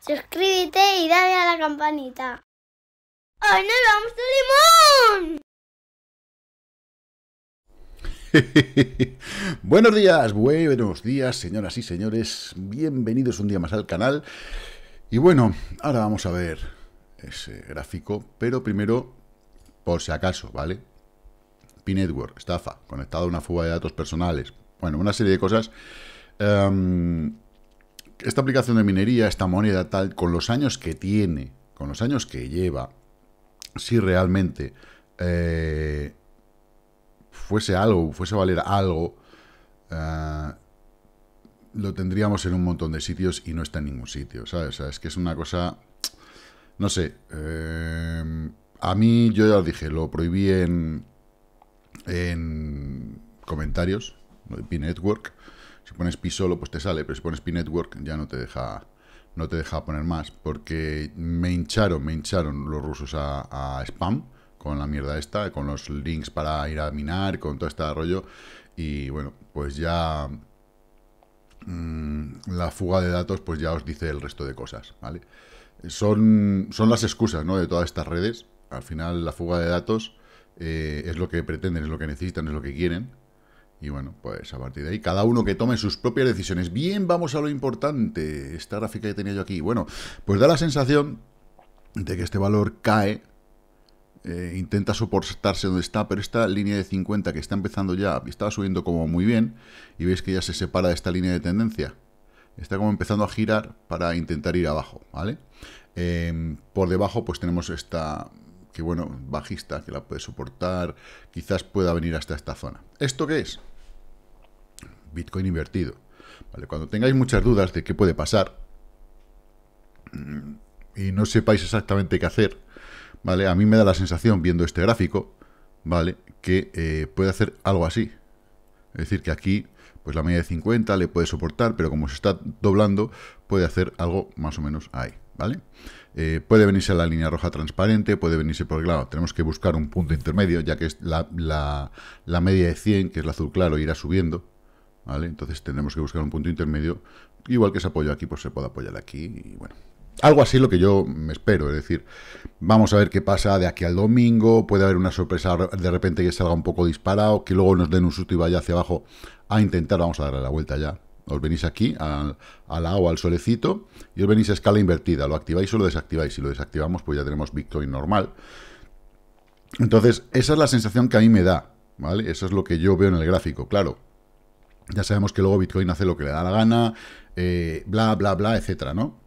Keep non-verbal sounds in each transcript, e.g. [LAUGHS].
Suscríbete y dale a la campanita. ¡Hoy nos vamos limón! [LAUGHS] buenos días, buenos días, señoras y señores. Bienvenidos un día más al canal. Y bueno, ahora vamos a ver ese gráfico, pero primero, por si acaso, ¿vale? network estafa, conectado a una fuga de datos personales. Bueno, una serie de cosas. Em, esta aplicación de minería, esta moneda tal, con los años que tiene, con los años que lleva, si realmente eh, fuese algo, fuese a valer algo, eh, lo tendríamos en un montón de sitios y no está en ningún sitio, ¿sabes? O sea, es que es una cosa, no sé, em, a mí yo ya lo dije, lo prohibí en, en comentarios de P-Network. Si pones P solo, pues te sale, pero si pones P-Network ya no te deja no te deja poner más, porque me hincharon, me hincharon los rusos a, spam con la mierda esta, con los links para ir a minar, con todo este rollo. Y bueno, pues ya mm, la fuga de datos, pues ya os dice el resto de cosas, ¿vale? Son, son las excusas, ¿no? De todas estas redes. Al final, la fuga de datos eh, es lo que pretenden, es lo que necesitan, es lo que quieren. Y bueno, pues a partir de ahí, cada uno que tome sus propias decisiones. Bien, vamos a lo importante. Esta gráfica que tenía yo aquí. Bueno, pues da la sensación de que este valor cae, eh, intenta soportarse donde está, pero esta línea de 50 que está empezando ya, estaba subiendo como muy bien, y veis que ya se separa de esta línea de tendencia. Está como empezando a girar para intentar ir abajo, ¿vale? Eh, por debajo pues tenemos esta que bueno, bajista, que la puede soportar, quizás pueda venir hasta esta zona. ¿Esto qué es? Bitcoin invertido. ¿Vale? Cuando tengáis muchas dudas de qué puede pasar mm, y no sepáis exactamente qué hacer, ¿vale? A mí me da la sensación, viendo este gráfico, ¿vale? Que eh, puede hacer algo así. Es decir, que aquí, pues la media de 50 le puede soportar, pero como se está doblando, puede hacer algo más o menos ahí, ¿vale? vale eh, puede venirse a la línea roja transparente, puede venirse, porque claro, tenemos que buscar un punto intermedio, ya que es la, la, media de 100, que es la azul claro, irá subiendo, ¿vale? Entonces tendremos que buscar un punto intermedio, igual que se apoya aquí, pues se puede apoyar aquí, y bueno. Algo así lo que yo me espero, es decir, vamos a ver qué pasa de aquí al domingo, puede haber una sorpresa de repente que salga un poco disparado, que luego nos den un susto y vaya hacia abajo a intentar, vamos a darle la vuelta ya, os venís aquí, al, al agua, al solecito, y os venís a escala invertida. Lo activáis o lo desactiváis. Si lo desactivamos, pues ya tenemos Bitcoin normal. Entonces, esa es la sensación que a mí me da, ¿vale? Eso es lo que yo veo en el gráfico, claro. Ya sabemos que luego Bitcoin hace lo que le da la gana, eh, bla, bla, bla, etcétera, ¿no?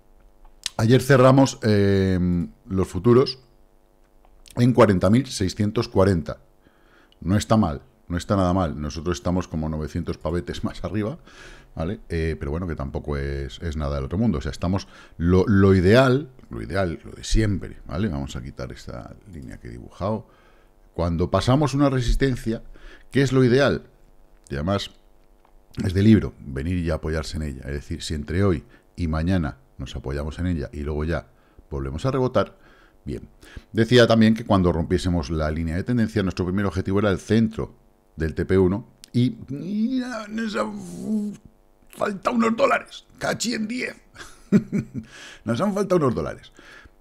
Ayer cerramos eh, los futuros en 40.640. No está mal, no está nada mal. Nosotros estamos como 900 pavetes [LAUGHS] más arriba, ¿vale? Eh, pero bueno, que tampoco es, nada del otro mundo. O sea, estamos... Lo, lo, ideal, lo ideal, lo de siempre, ¿vale? Vamos a quitar esta línea que he dibujado. Cuando pasamos una resistencia, ¿qué es lo ideal? Y además, es de libro, venir y apoyarse en ella. Es decir, si entre hoy y mañana nos apoyamos en ella y luego ya volvemos a rebotar, bien. Decía también que cuando rompiésemos la línea de tendencia, nuestro primer objetivo era el centro del TP1 y, nos han uh, faltado unos dólares, cachi en 10. [LAUGHS] nos han faltado unos dólares.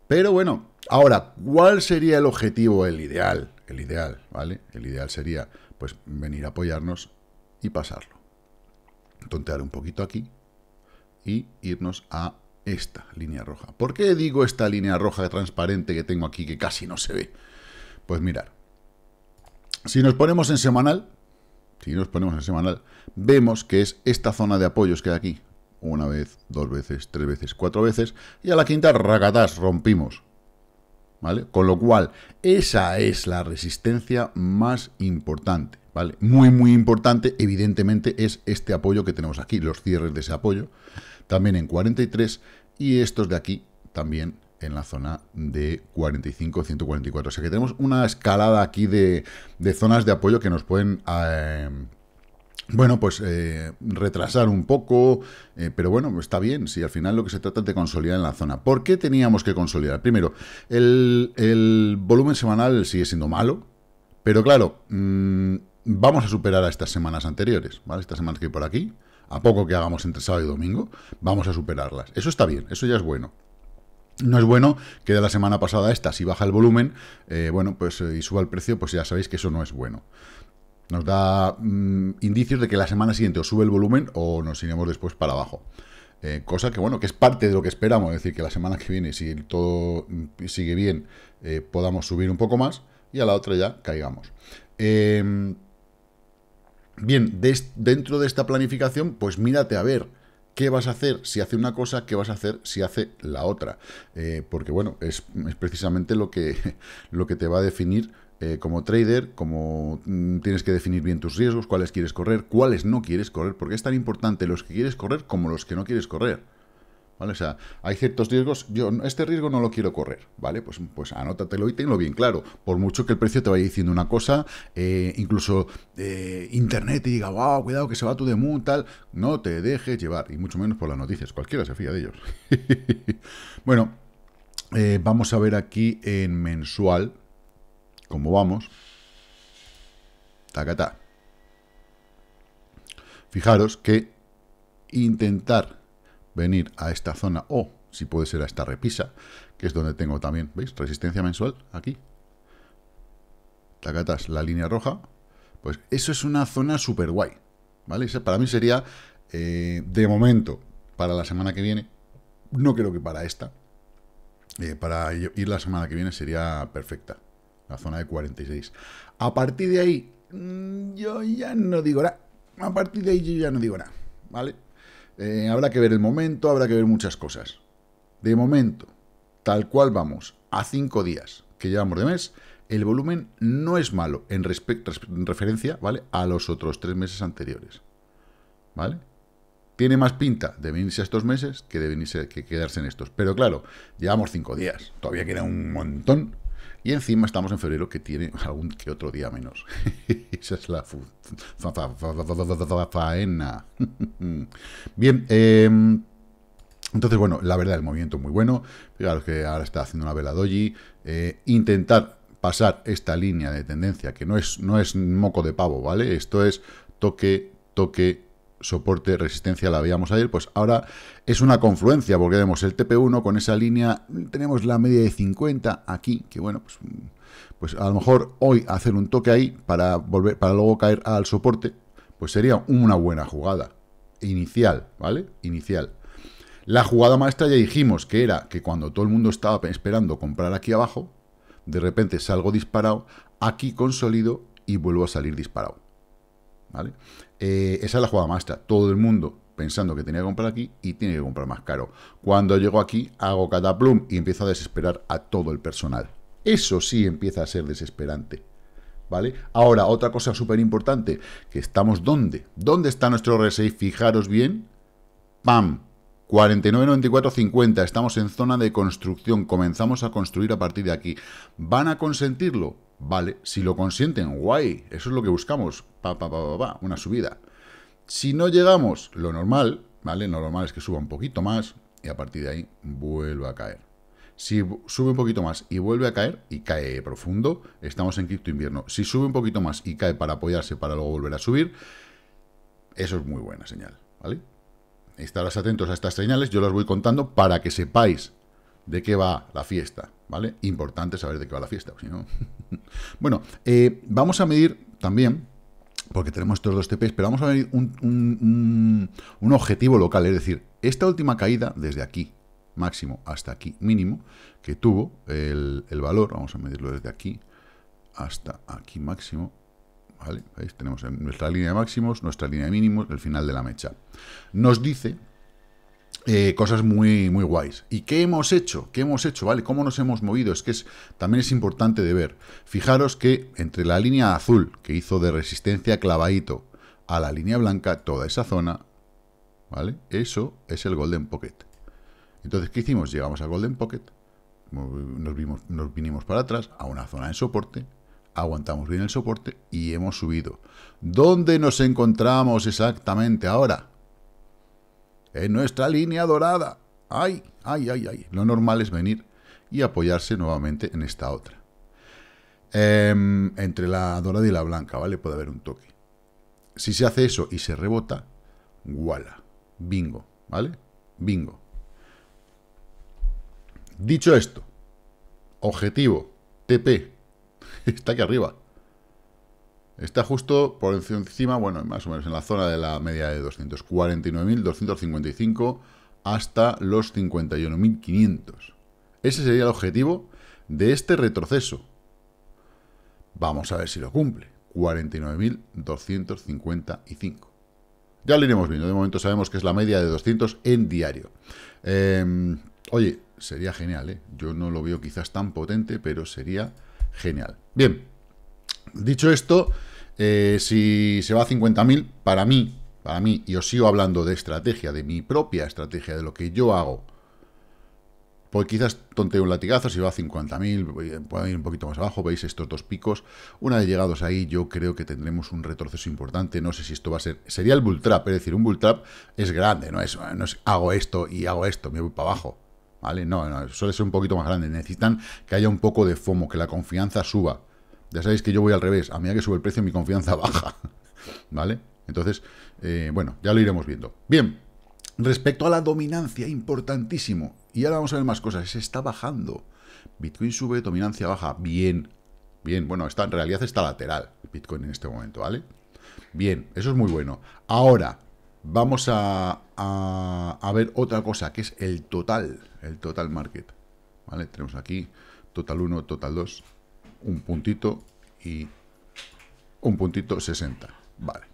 Pero bueno, ahora, ¿cuál sería el objetivo, el ideal? El ideal, ¿vale? El ideal sería, pues, venir a apoyarnos y pasarlo. Tontear un poquito aquí y irnos a esta línea roja. ¿Por qué digo esta línea roja transparente que tengo aquí que casi no se ve? Pues mirar, si nos ponemos en semanal, si nos ponemos en semanal, vemos que es esta zona de apoyos que hay aquí. Una vez, dos veces, tres veces, cuatro veces. Y a la quinta, ragatás, rompimos. ¿Vale? Con lo cual, esa es la resistencia más importante. ¿Vale? Muy, muy importante, evidentemente, es este apoyo que tenemos aquí, los cierres de ese apoyo, también en 43, y estos de aquí también en la zona de 45-144. O sea que tenemos una escalada aquí de, zonas de apoyo que nos pueden... Eh, bueno, pues eh, retrasar un poco, eh, pero bueno, está bien, si al final lo que se trata es de consolidar en la zona. ¿Por qué teníamos que consolidar? Primero, el, volumen semanal sigue siendo malo, pero claro, mm, vamos a superar a estas semanas anteriores, Estas semanas que hay por aquí, a poco que hagamos entre sábado y domingo, vamos a superarlas. Eso está bien, eso ya es bueno. No es bueno que de la semana pasada esta, si baja el volumen, eh, bueno, pues eh, y suba el precio, pues ya sabéis que eso no es bueno. Nos da mm, indicios de que la semana siguiente o sube el volumen o nos iremos después para abajo. Eh, cosa que, bueno, que es parte de lo que esperamos, es decir, que la semana que viene, si todo mm, sigue bien, podamos subir un poco más y a la otra ya caigamos. Em, bien, dentro de esta planificación, pues mírate a ver ¿Qué vas a hacer si hace una cosa? ¿Qué vas a hacer si hace la otra? Eh, porque bueno, es, precisamente lo que, [LAUGHS] lo que te va a definir eh, como trader, como mm, tienes que definir bien tus riesgos, cuáles quieres correr, cuáles no quieres correr, porque es tan importante los que quieres correr como los que no quieres correr. O sea, hay ciertos riesgos, yo este riesgo no lo quiero correr, ¿vale? Pues, pues anótatelo y tenlo bien claro. Por mucho que el precio te vaya diciendo una cosa, eh, incluso eh, Internet te diga, wow, cuidado que se va tu demo, tal, no te dejes llevar, y mucho menos por las noticias, cualquiera se fía de ellos. [LAUGHS] bueno, eh, vamos a ver aquí en mensual cómo vamos. Tacata. Fijaros que intentar venir a esta zona o, si puede ser, a esta repisa, que es donde tengo también, ¿veis? Resistencia mensual, aquí. Tacatas, la línea roja. Pues eso es una zona súper guay, ¿vale? para mí sería, eh, de momento, para la semana que viene, no creo que para esta, eh, para ir la semana que viene sería perfecta, la zona de 46. A partir de ahí, mm, yo ya no digo nada. A partir de ahí yo ya no digo nada, ¿vale? Eh, habrá que ver el momento, habrá que ver muchas cosas. De momento, tal cual vamos, a cinco días que llevamos de mes, el volumen no es malo en, referencia ¿vale? a los otros tres meses anteriores. ¿Vale? Tiene más pinta de venirse a estos meses que de que quedarse en estos. Pero claro, llevamos cinco días. Todavía queda un montón y encima estamos en febrero, que tiene [LAUGHS] algún que otro día menos. [LAUGHS] Esa es la faena. Bien, entonces, bueno, la verdad, el movimiento muy bueno. Fijaros que ahora está haciendo una vela doji. Eh, intentar pasar esta línea de tendencia, que no es, no es moco de pavo, ¿vale? Esto es toque, toque, soporte, resistencia, la veíamos ayer, pues ahora es una confluencia, porque vemos el TP1 con esa línea, tenemos la media de 50 aquí, que bueno, pues, pues a lo mejor hoy hacer un toque ahí para, volver, para luego caer al soporte, pues sería una buena jugada, inicial, ¿vale? Inicial. La jugada maestra ya dijimos que era que cuando todo el mundo estaba esperando comprar aquí abajo, de repente salgo disparado, aquí consolido y vuelvo a salir disparado. ¿vale? Eh, esa es la jugada maestra. Todo el mundo pensando que tenía que comprar aquí y tiene que comprar más caro. Cuando llego aquí, hago cataplum y empiezo a desesperar a todo el personal. Eso sí empieza a ser desesperante. ¿Vale? Ahora, otra cosa súper importante, que estamos ¿dónde? ¿Dónde está nuestro RSI? Fijaros bien. ¡Pam! 49.94.50. Estamos en zona de construcción. Comenzamos a construir a partir de aquí. ¿Van a consentirlo? Vale, si lo consienten, guay, eso es lo que buscamos. Pa, pa, pa, pa, una subida. Si no llegamos, lo normal, ¿vale? Lo normal es que suba un poquito más y a partir de ahí vuelva a caer. Si sube un poquito más y vuelve a caer, y cae profundo, estamos en cripto invierno. Si sube un poquito más y cae para apoyarse para luego volver a subir, eso es muy buena señal, ¿vale? estarás atentos a estas señales, yo las voy contando para que sepáis de qué va la fiesta, ¿vale? Importante saber de qué va la fiesta, si [LAUGHS] bueno, eh, vamos a medir también, porque tenemos estos dos TPs, pero vamos a medir un, objetivo local, es decir, esta última caída desde aquí, máximo hasta aquí mínimo, que tuvo el, valor, vamos a medirlo desde aquí hasta aquí máximo, ¿vale? ¿Veis? Tenemos nuestra línea de máximos, nuestra línea de mínimos, el final de la mecha. Nos dice eh, cosas muy, muy guays. ¿Y qué hemos hecho? ¿Qué hemos hecho? ¿Vale? ¿Cómo nos hemos movido? Es que es, también es importante de ver. Fijaros que entre la línea azul, que hizo de resistencia clavadito, a la línea blanca, toda esa zona, ¿vale? Eso es el Golden Pocket. Entonces, ¿qué hicimos? Llegamos al Golden Pocket, nos, vimos, nos vinimos para atrás, a una zona de soporte, aguantamos bien el soporte y hemos subido. ¿Dónde nos encontramos exactamente ahora? en nuestra línea dorada. ¡Ay, ay, ay, ay! Lo normal es venir y apoyarse nuevamente en esta otra. Em, entre la dorada y la blanca, ¿vale? Puede haber un toque. Si se hace eso y se rebota, ¡guala! Bingo, ¿vale? Bingo. Dicho esto, objetivo, TP, [LAUGHS] está aquí arriba, Está justo por encima, bueno, más o menos en la zona de la media de 249.255 hasta los 51.500. Ese sería el objetivo de este retroceso. Vamos a ver si lo cumple. 49.255. Ya lo iremos viendo. De momento sabemos que es la media de 200 en diario. Em, oye, sería genial, ¿eh? Yo no lo veo quizás tan potente, pero sería genial. Bien, Dicho esto, eh, si se va a 50.000, para mí, para mí, y os sigo hablando de estrategia, de mi propia estrategia, de lo que yo hago, pues quizás tonteo un latigazo, si va a 50.000, eh, puedo ir un poquito más abajo, veis estos dos picos. Una vez llegados ahí, yo creo que tendremos un retroceso importante, no sé si esto va a ser... Sería el bull trap, es decir, un bull trap es grande, no es, no es hago esto y hago esto, me voy para abajo. ¿Vale? No, no, suele ser un poquito más grande. Necesitan que haya un poco de FOMO, que la confianza suba. Ya sabéis que yo voy al revés. A medida que sube el precio, mi confianza [LAUGHS] baja. ¿Vale? Entonces, eh, bueno, ya lo iremos viendo. Bien, respecto a la dominancia, importantísimo. Y ahora vamos a ver más cosas. Se está bajando. Bitcoin sube, dominancia baja. Bien, bien. Bueno, está, en realidad está lateral Bitcoin en este momento, ¿vale? Bien, eso es muy bueno. Ahora, vamos a, a ver otra cosa, que es el total. El total market. ¿Vale? Tenemos aquí total 1, total 2 un puntito y un puntito 60. Vale.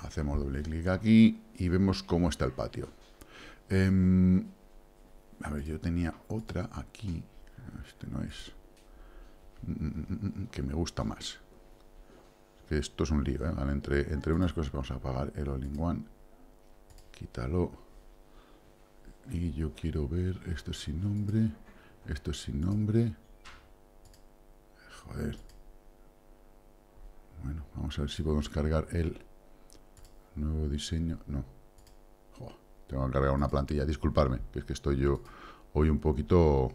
Hacemos doble clic aquí y vemos cómo está el patio. Em, a ver, yo tenía otra aquí. Este no es. Mm, mm, mm, que me gusta más. Que esto es un lío, ¿eh? entre, entre unas cosas vamos a apagar el all one. Quítalo. Y yo quiero ver esto sin nombre. Esto es sin nombre. Joder. Bueno, vamos a ver si podemos cargar el nuevo diseño. No. tengo que cargar una plantilla. Disculparme, que es que estoy yo hoy un poquito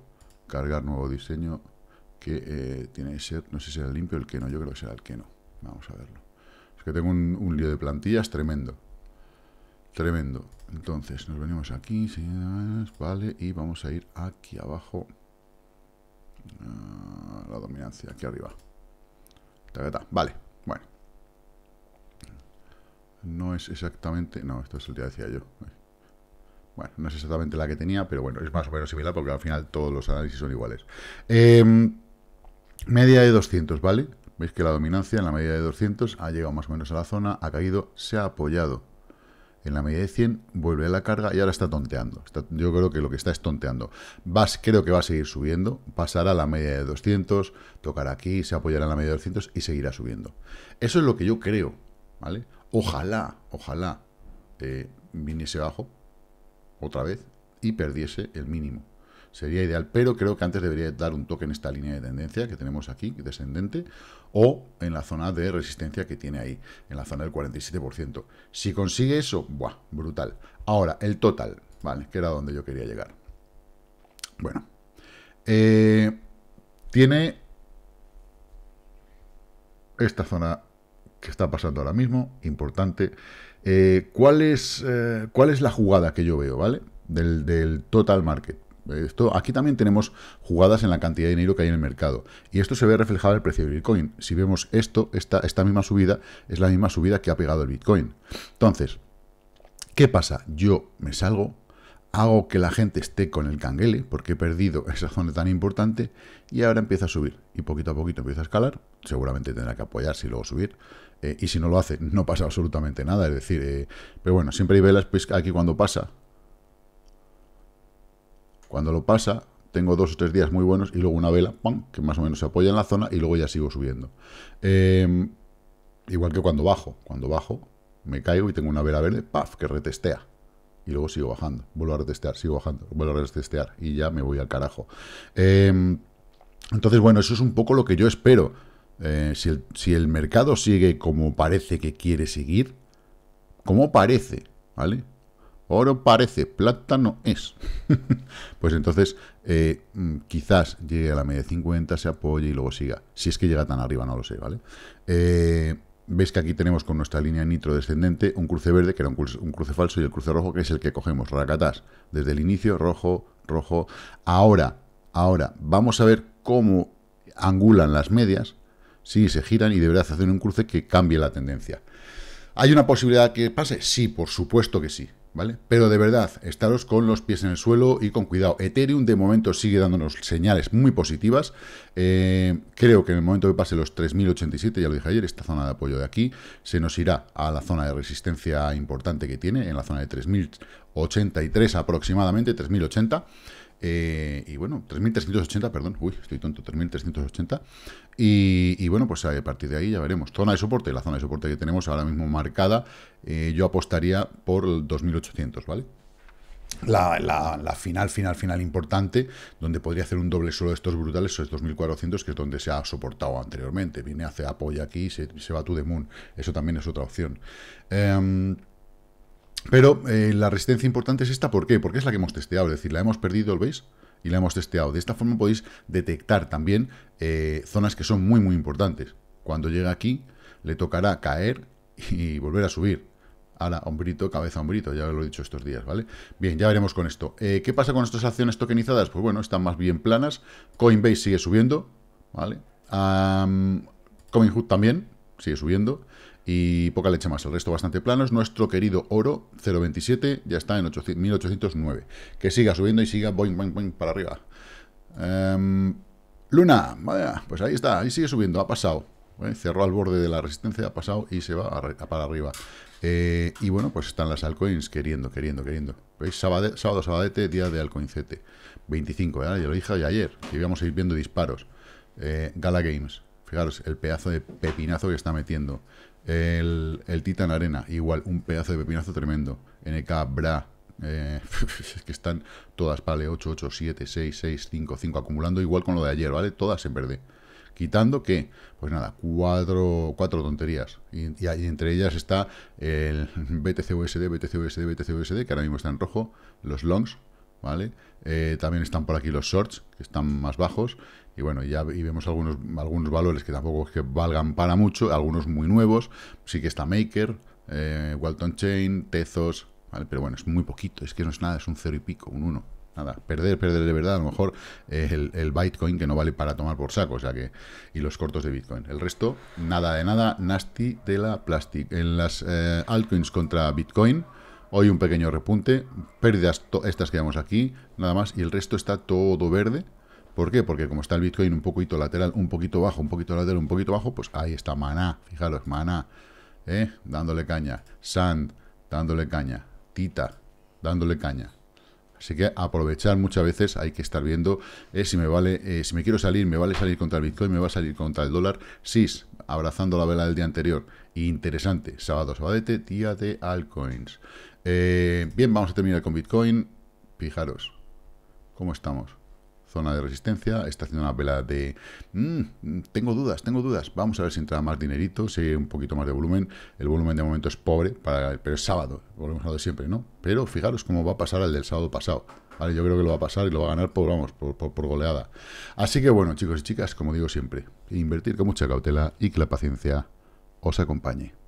cargar nuevo diseño que eh, tiene que ser, no sé si será el limpio o el que no, yo creo que será el que no. Vamos a verlo. Es que tengo un, un lío de plantillas tremendo. Tremendo. Entonces, nos venimos aquí, vale, y vamos a ir aquí abajo. Ah, la dominancia, aquí arriba. Vale, bueno. No es exactamente... No, esto es el que decía yo. Bueno, no es exactamente la que tenía, pero bueno, es más o menos similar porque al final todos los análisis son iguales. Em, media de 200, ¿vale? Veis que la dominancia en la media de 200 ha llegado más o menos a la zona, ha caído, se ha apoyado en la media de 100 vuelve a la carga y ahora está tonteando. yo creo que lo que está es tonteando. Vas, creo que va a seguir subiendo, pasará a la media de 200, tocará aquí, se apoyará en la media de 200 y seguirá subiendo. Eso es lo que yo creo, ¿vale? Ojalá, ojalá eh, viniese abajo otra vez y perdiese el mínimo sería ideal, pero creo que antes debería dar un toque en esta línea de tendencia que tenemos aquí, descendente, o en la zona de resistencia que tiene ahí, en la zona del 47%. Si consigue eso, ¡buah! Brutal. Ahora, el total, ¿vale? Que era donde yo quería llegar. Bueno. Eh, tiene esta zona que está pasando ahora mismo, importante. Eh, ¿cuál, es, eh, ¿Cuál es la jugada que yo veo, ¿vale? del total market. Esto, aquí también tenemos jugadas en la cantidad de dinero que hay en el mercado. Y esto se ve reflejado en el precio del Bitcoin. Si vemos esto, esta, esta misma subida es la misma subida que ha pegado el Bitcoin. Entonces, ¿qué pasa? Yo me salgo, hago que la gente esté con el canguele, porque he perdido [LAUGHS] esa zona tan importante, y ahora empieza a subir. Y poquito a poquito empieza a escalar, seguramente tendrá que apoyarse y luego subir. Eh, y si no lo hace, no pasa absolutamente nada. Es decir, eh, pero bueno, siempre hay velas, pues aquí cuando pasa, cuando lo pasa, tengo dos o tres días muy buenos y luego una vela, ¡pam!, que más o menos se apoya en la zona y luego ya sigo subiendo. Em, igual que cuando bajo. Cuando bajo, me caigo y tengo una vela verde, ¡paf!, que retestea. Y luego sigo bajando, vuelvo a retestear, sigo bajando, vuelvo a retestear y ya me voy al carajo. Em, entonces, bueno, eso es un poco lo que yo espero. Eh, si el mercado sigue como parece que quiere seguir, como parece, ¿vale? Oro parece, plata no es. [LAUGHS] pues entonces, eh, mm, quizás llegue a la media de 50, se apoye y luego siga. Si es que llega tan arriba, no lo sé, ¿vale? Eh, Veis que aquí tenemos con nuestra línea nitro descendente un cruce verde, que era un cruce, falso, y el cruce rojo, que es el que cogemos, racatás, desde el inicio, rojo, rojo. Ahora, ahora, vamos a ver cómo angulan las medias, si se giran y deberás hacer un cruce que cambie la tendencia. ¿Hay una posibilidad que pase? Sí, por supuesto que sí. ¿Vale? Pero de verdad, estaros con los pies en el suelo y con cuidado. Ethereum de momento sigue dándonos señales muy positivas. Eh, creo que en el momento que pase los 3.087, ya lo dije ayer, esta zona de apoyo de aquí se nos irá a la zona de resistencia importante que tiene, en la zona de 3.083 aproximadamente, 3.080. Eh, y bueno, 3.380, perdón, uy, estoy tonto, 3.380. Y, y, bueno, pues a partir de ahí ya veremos. Zona de soporte, la zona de soporte que tenemos ahora mismo marcada, eh, yo apostaría por 2.800, ¿vale? La, final, final, final importante, donde podría hacer un doble solo de estos brutales, es 2400, que es donde se ha soportado anteriormente. Viene, hace apoyo aquí, se, se va tú to the moon. Eso también es otra opción. Em, pero eh, la resistencia importante es esta, ¿por qué? Porque es la que hemos testeado, es decir, la hemos perdido, ¿lo ¿veis? Y la hemos testeado. De esta forma podéis detectar también eh, zonas que son muy, muy importantes. Cuando llegue aquí, le tocará caer y volver a subir. Ahora, hombrito, cabeza, hombrito, ya lo he dicho estos días, ¿vale? Bien, ya veremos con esto. Eh, ¿Qué pasa con estas acciones tokenizadas? Pues bueno, están más bien planas. Coinbase sigue subiendo, ¿vale? Um, también sigue subiendo y poca leche más. El resto bastante planos. Nuestro querido oro 0.27 ya está en 1809. Que siga subiendo y siga boing, boing, boing para arriba. Em, Luna, vaya, pues ahí está, ahí sigue subiendo, ha pasado. ¿eh? Cerró al borde de la resistencia, ha pasado y se va para arriba. Eh, y bueno, pues están las altcoins queriendo, queriendo, queriendo. ¿Veis? sábado, sábado, sabadete, día de Alcoincete 25, ya lo dije ayer, que íbamos a ir viendo disparos. Eh, Gala Games, fijaros el pedazo de pepinazo que está metiendo. El, Titan Arena, igual, un pedazo de pepinazo tremendo. NK Bra, eh, [LAUGHS] que están todas, vale, 8, 8, 7, 6, 6, 5, 5, acumulando igual con lo de ayer, ¿vale? Todas en verde. Quitando que, pues nada, cuatro, tonterías. Y, entre ellas está el [LAUGHS] BTC-USD, BTC-USD, BTC USD, que ahora mismo está en rojo, los longs, ¿vale? Eh, también están por aquí los shorts, que están más bajos. Y bueno, ya vemos algunos, algunos valores que tampoco es que valgan para mucho, algunos muy nuevos. Sí que está Maker, eh, Walton Chain, Tezos, ¿vale? Pero bueno, es muy poquito, es que no es nada, es un cero y pico, un uno Nada, perder, perder de verdad, a lo mejor eh, el, el, Bitcoin que no vale para tomar por saco, o sea que, y los cortos de Bitcoin. El resto, nada de nada, nasty de la plastic. En las altcoins contra Bitcoin, Hoy un pequeño repunte, pérdidas estas que vemos aquí, nada más, y el resto está todo verde. ¿Por qué? Porque como está el Bitcoin un poquito lateral, un poquito bajo, un poquito lateral, un poquito bajo, pues ahí está Maná, fijaros, Maná, ¿eh? dándole caña, Sand, dándole caña, Tita, dándole caña. Así que aprovechar muchas veces, hay que estar viendo eh, si me vale, eh, si me quiero salir, me vale salir contra el Bitcoin, me va a salir contra el dólar. SIS, abrazando la vela del día anterior. Interesante, sábado, sabadete, tía de altcoins. Eh, bien, vamos a terminar con Bitcoin. Fijaros cómo estamos. Zona de resistencia, está haciendo una vela de... Mm, mm, tengo dudas, tengo dudas. Vamos a ver si entra más dinerito, si hay un poquito más de volumen. El volumen de momento es pobre, para, pero es sábado, volvemos a lo de siempre, ¿no? Pero fijaros cómo va a pasar el del sábado pasado. yo creo que lo va a pasar y lo va a ganar por, vamos, por, por goleada. Así que bueno, chicos y chicas, como digo siempre, invertir con mucha cautela y que la paciencia os acompañe.